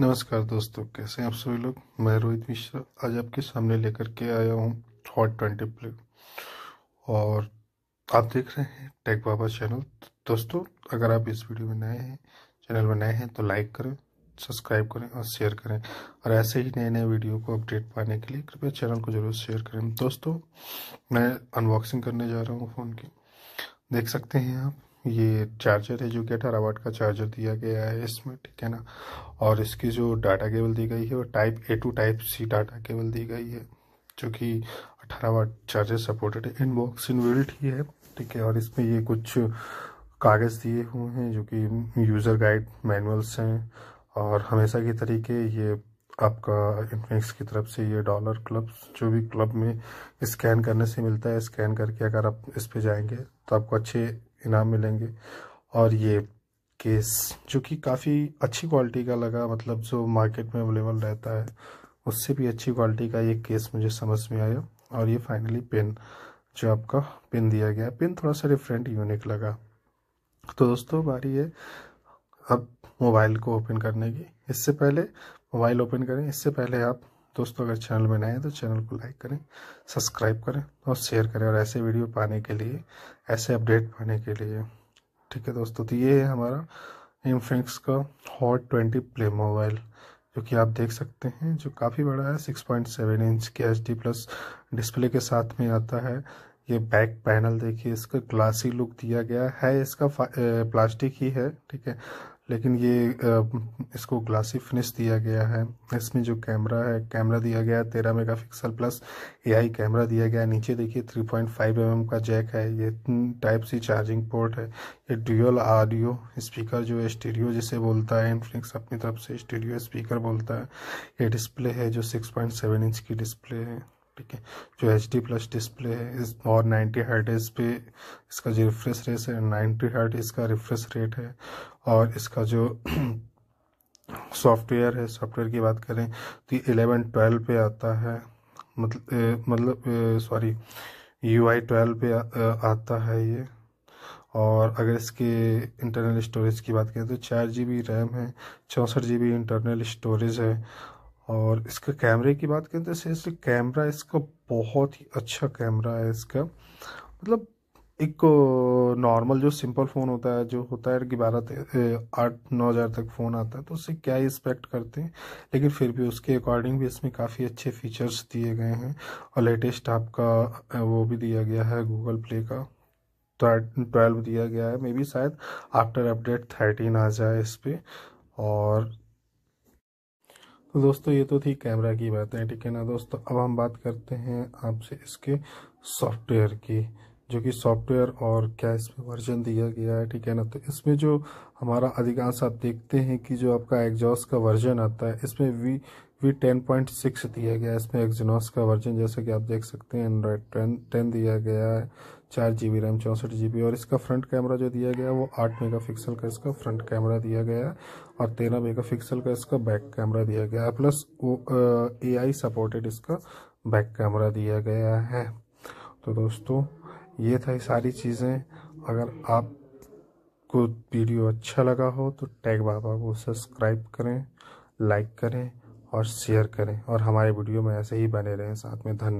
नमस्कार दोस्तों कैसे हैं आप सभी लोग मैं रोहित मिश्रा आज आपके सामने लेकर के आया हूँ हॉट ट्वेंटी प्ले और आप देख रहे हैं टेक बाबा चैनल दोस्तों अगर आप इस वीडियो में नए हैं चैनल में नए हैं तो लाइक करें सब्सक्राइब करें और शेयर करें और ऐसे ही नए नए वीडियो को अपडेट पाने के लिए कृपया चैनल को ज़रूर शेयर करें दोस्तों मैं अनबॉक्सिंग करने जा रहा हूँ फ़ोन की देख सकते हैं आप ये चार्जर है जो कि अठारह वाट का चार्जर दिया गया है इसमें ठीक है ना और इसकी जो डाटा केबल दी गई है वो type A to type C data cable दी गई है जो कि अठारह वाट चार्जर सपोर्टेड है इन बॉक्स इन बिल्ट ही है ठीक है और इसमें ये कुछ कागज़ दिए हुए हैं जो कि यूज़र गाइड मैनुअल्स हैं और हमेशा के तरीके ये आपका इनफिनिक्स की तरफ से ये डॉलर क्लब जो भी क्लब में स्कैन करने से मिलता है स्कैन करके अगर आप इस पे जाएंगे तो आपको अच्छे इनाम मिलेंगे और ये केस जो कि काफ़ी अच्छी क्वालिटी का लगा मतलब जो मार्केट में अवेलेबल रहता है उससे भी अच्छी क्वालिटी का ये केस मुझे समझ में आया और ये फाइनली पिन जो आपका पिन दिया गया पिन थोड़ा सा डिफरेंट यूनिक लगा तो दोस्तों बारी है अब मोबाइल को ओपन करने की इससे पहले मोबाइल ओपन करें इससे पहले आप दोस्तों अगर चैनल में नए हैं तो चैनल को लाइक करें सब्सक्राइब करें और शेयर करें और ऐसे वीडियो पाने के लिए ऐसे अपडेट पाने के लिए ठीक है दोस्तों तो ये है हमारा इनफिनिक्स का हॉट ट्वेंटी प्ले मोबाइल जो कि आप देख सकते हैं जो काफ़ी बड़ा है सिक्स पॉइंट सेवन इंच के एच डी प्लस डिस्प्ले के साथ में आता है ये बैक पैनल देखिए इसका ग्लासी लुक दिया गया है इसका प्लास्टिक ही है ठीक है लेकिन ये इसको ग्लासी फिनिश दिया गया है इसमें जो कैमरा है कैमरा दिया गया है तेरह mega pixel plus AI camera दिया गया है नीचे देखिए थ्री पॉइंट फाइव एम का जैक है ये टाइप सी चार्जिंग पोर्ट है ये ड्यूअल ऑडियो स्पीकर जो है स्टीरियो जिसे बोलता है इनफ्लिक्स अपनी तरफ से स्टीरियो स्पीकर बोलता है ये डिस्प्ले है जो सिक्स पॉइंट सेवन इंच की डिस्प्ले है ठीक है जो एच डी प्लस डिस्प्ले है इस और नाइन्टी हर्ट इस पे इसका जो रिफ्रेश रेट है नाइन्टी हर्ट इसका रिफ्रेश रेट है और इसका जो सॉफ्टवेयर है सॉफ्टवेयर की बात करें तो ये एलेवन ट्वेल्व पे आता है मतलब मतलब सॉरी यू आई ट्वेल्व पे आ, आता है ये और अगर इसके इंटरनल स्टोरेज की बात करें तो चार जी बी रैम है चौंसठ जी बी इंटरनल स्टोरेज है और इसका कैमरे की बात करें तो सीरियसली कैमरा इसका बहुत ही अच्छा कैमरा है इसका मतलब एक नॉर्मल जो सिंपल फ़ोन होता है जो होता है कि बारह आठ नौ हज़ार तक फ़ोन आता है तो उससे क्या एक्सपेक्ट करते हैं लेकिन फिर भी उसके अकॉर्डिंग भी इसमें काफ़ी अच्छे फीचर्स दिए गए हैं और लेटेस्ट आपका वो भी दिया गया है गूगल प्ले का ट्वेल्व दिया गया है मे बी शायद आफ्टर अपडेट थर्टीन आ जाए इस पर और तो दोस्तों ये तो थी कैमरा की बात है ठीक है ना दोस्तों अब हम बात करते हैं आपसे इसके सॉफ्टवेयर की जो कि सॉफ्टवेयर और क्या इसमें वर्जन दिया गया है ठीक है ना तो इसमें जो हमारा अधिकांश आप देखते हैं कि जो आपका एग्जॉस का वर्जन आता है इसमें V V ten point six दिया गया है इसमें एग्जनॉस का वर्जन जैसे कि आप देख सकते हैं एंड्रॉयड टेन टेन दिया गया है चार जी बी रैम चौंसठ जी बी और इसका फ्रंट कैमरा जो दिया गया वो आठ मेगा पिक्सल का इसका फ्रंट कैमरा दिया गया है और तेरह मेगा पिक्सल का इसका बैक कैमरा दिया गया है प्लस वो ए आई सपोर्टेड इसका बैक कैमरा दिया गया है तो दोस्तों ये था ये सारी चीज़ें अगर आप को वीडियो अच्छा लगा हो तो टैग बाबा को सब्सक्राइब करें लाइक करें और शेयर करें और हमारे वीडियो में ऐसे ही बने रहें साथ में धन्यवाद